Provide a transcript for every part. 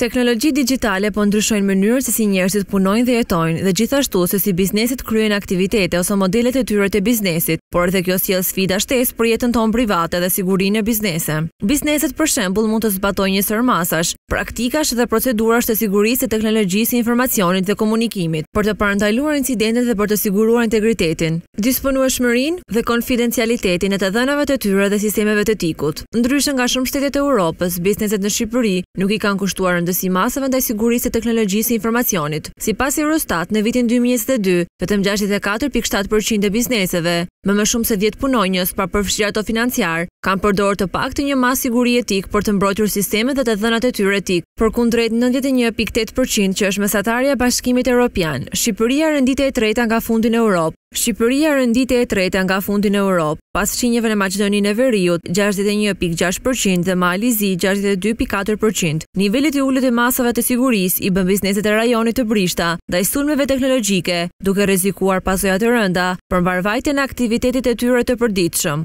Teknologji digitale po ndryshojnë mënyrën se si njerëzit punojnë dhe jetojnë dhe gjithashtu se si bizneset kryejnë aktivitete ose modelet e tyre të biznesit, por edhe kjo sjell sfida shtesë për jetën tonë private dhe sigurinë e biznesit. Bizneset për shembull mund të zbatojnë një sër masash, praktikash dhe procedurash të sigurisë së teknologjisë informacionit dhe komunikimit për të parandaluar incidentet dhe për të siguruar integritetin, disponueshmërinë dhe konfidencialitetin e të dhënave të tyre dhe sistemeve të tikut. Ndryshe nga shumë shtetet e Evropës, bizneset në Shqipëri nuk i kanë kushtuar rëndësi masëve ndaj sigurisë të teknologjisë e informacionit. Si pas Eurostat, në vitin 2022, vetëm 64.7% e bizneseve me më shumë se djetë punojnjës pa përfshirë ato financiar, kam përdorë të pak të një mas siguri etik për të mbrojtur sistemet dhe të dhenat e tyre etik, për kundrejt 91.8% që është mesatarja bashkimit Europian, Shqipëria rëndite e treta nga fundin Europë, Shqipëria rëndite e treta nga fundin Europë, pas qinjeve në Macedonin e Veriut, 61.6% dhe Malizi, 62.4%. Nivellit i ullit e masave të siguris i bën bizneset e rajonit të brishta, da i sulmeve teknologjike, duke rezikuar pasojat e rënda, për e në aktivit aktivitetit e tyre të përditshëm.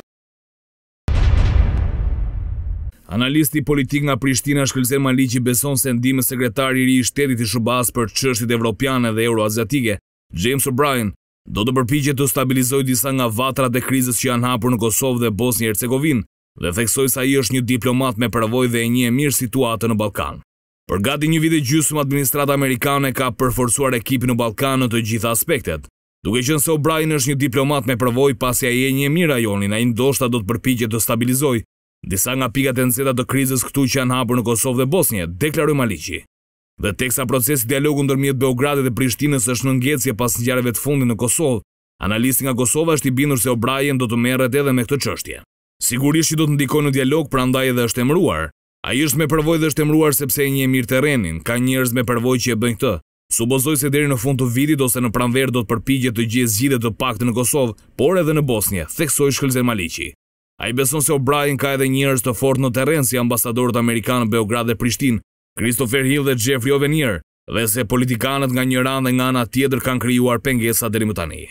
Analisti politik nga Prishtina Shkëllzen Maliqi beson se ndimë sekretari ri i shtetit i shubas për qështit evropiane dhe euroaziatike, James O'Brien, do të përpiqe të stabilizoj disa nga vatrat e krizës që janë hapur në Kosovë dhe Bosnjë-Hercegovin, dhe theksoj sa i është një diplomat me përvoj dhe e një e mirë situatë në Balkan. Për gati një vide gjysëm administrat amerikane ka përforsuar ekipin në Balkan në të gjitha aspektet. Duke qënë se O'Brien është një diplomat me përvoj pasi e je një mirë rajonin, a i ndoshta do të përpikje të stabilizoj, disa nga pikat e nëzeta të krizës këtu që janë hapur në Kosovë dhe Bosnje, deklaroj Maliqi. Dhe teksa procesi dialogu ndërmjet Beogradit dhe Prishtinës është në ngecje pas në gjareve të fundin në Kosovë, analisti nga Kosova është i bindur se O'Brien do të merret edhe me këtë qështje. Sigurisht që do të ndikoj në dialog pra edhe është emruar. A i është me përvoj dhe është emruar sepse e një mirë terenin, ka njerëz me përvoj që e bëjnë këtë. Subozoj se deri në fund të vitit ose në pranverë do të përpigjet të gjithë zgjidhjet të paktën në Kosovë, por edhe në Bosnjë, theksoi malici. Maliqi. Ai beson se O'Brien ka edhe njerëz të fortë në terren si ambasadorët Amerikanë, në Beograd dhe Prishtinë, Christopher Hill dhe Jeffrey Ovenier, dhe se politikanët nga një ran dhe nga ana tjetër kanë krijuar pengesa deri më tani.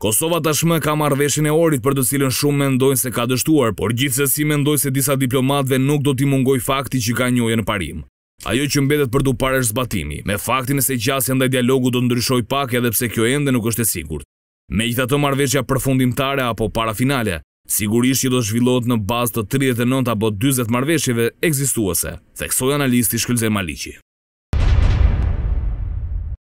Kosova tashmë ka marrë veshin e orit për të cilën shumë mendojnë se ka dështuar, por gjithsesi mendoj se disa diplomatëve nuk do t'i mungoj fakti që ka njohje në parim. Ajo që mbetet për du parë është zbatimi, me faktin e se gjasja ndaj dialogu do ndryshoj pak edhe pse kjo ende nuk është e sigurt. Me gjitha të marveqja përfundimtare apo para finale, sigurisht që do zhvillot në bazë të 39 apo 20 marveqjeve egzistuese, theksoj analisti Shkëllze Maliqi.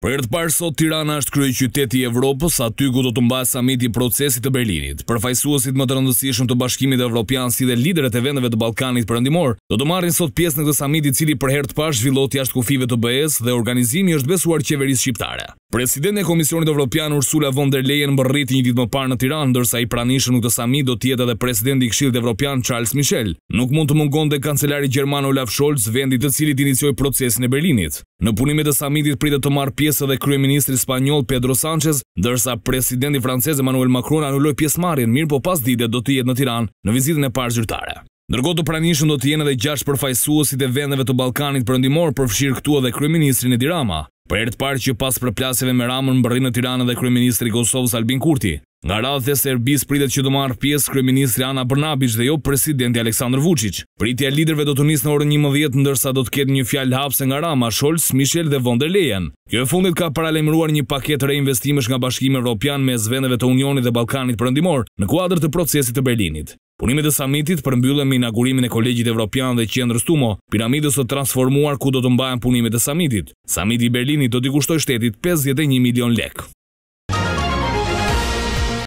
Për ertë parë sot, Tirana është krye qyteti i Evropës, aty ku do të mbaj samit i procesit të Berlinit. Për fajsuosit më të rëndësishëm të bashkimit e Evropian si dhe lideret e vendeve të Balkanit për endimor, do të marrin sot pjesë në këtë samit i cili për të parë zhvillot jashtë kufive të BES dhe organizimi është besuar qeveris shqiptare. Presidente Komisionit Evropian Ursula von der Leyen më rriti një ditë më parë në Tiran, ndërsa i pranishën nuk të sami do tjetë edhe presidenti i kshilët Evropian Charles Michel. Nuk mund të mungon dhe kancelari Gjerman Olaf Scholz, vendit të cilit inicioj procesin e Berlinit. Në punimet të samitit pritë të marrë së dhe kryeministri spanjol Pedro Sanchez, dërsa presidenti francez Emmanuel Macron anulloi pjesëmarrjen, mirë po pas ditë do të jetë në Tiranë në vizitën e parë zyrtare. Ndërko të pranishën do të jenë edhe gjashtë përfajsuosit e vendeve të Balkanit përëndimor përfshirë këtu edhe Kryeministrin e Dirama, për e rëtë parë që pas përplasjeve me ramën më bërri në Tirana dhe kryeministri Kosovës Albin Kurti, Nga radhë e Serbis pritet që do marrë pjesë kreministri Ana Brnabic dhe jo presidenti Aleksandr Vučić. Pritja e liderëve do të nisë në orën 11 ndërsa do të ketë një fjalë hapse nga Rama, Scholz, Michel dhe von der Leyen. Kjo e fundit ka paralajmëruar një paketë reinvestimesh nga Bashkimi Evropian me zëvendëve të Unionit dhe Ballkanit Perëndimor në kuadër të procesit të Berlinit. Punimet e samitit përmbyllen me inaugurimin e Kolegjit Evropian dhe Qendrës Tumo, piramidës së transformuar ku do të mbahen punimet e samitit. Samiti i Berlinit do t'i kushtojë shtetit 51 milion lekë.